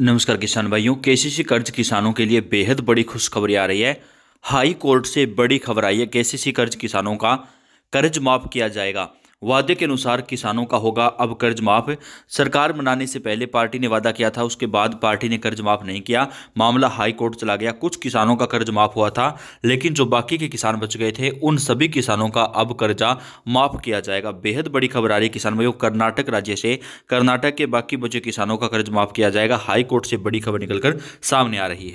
नमस्कार किसान भाइयों केसीसी कर्ज किसानों के लिए बेहद बड़ी खुशखबरी आ रही है हाई कोर्ट से बड़ी खबर आई है केसीसी कर्ज किसानों का कर्ज माफ किया जाएगा वादे के अनुसार किसानों का होगा अब कर्ज माफ सरकार बनाने से पहले पार्टी ने वादा किया था उसके बाद पार्टी ने कर्ज माफ नहीं किया मामला हाईकोर्ट चला गया कुछ किसानों का कर्ज माफ हुआ था लेकिन जो बाकी के किसान बच गए थे उन सभी किसानों का अब कर्जा माफ किया जाएगा बेहद बड़ी खबर आ रही है किसान भाई कर्नाटक राज्य से कर्नाटक के बाकी बचे किसानों का कर्ज माफ किया जाएगा हाईकोर्ट से बड़ी खबर निकलकर सामने आ रही है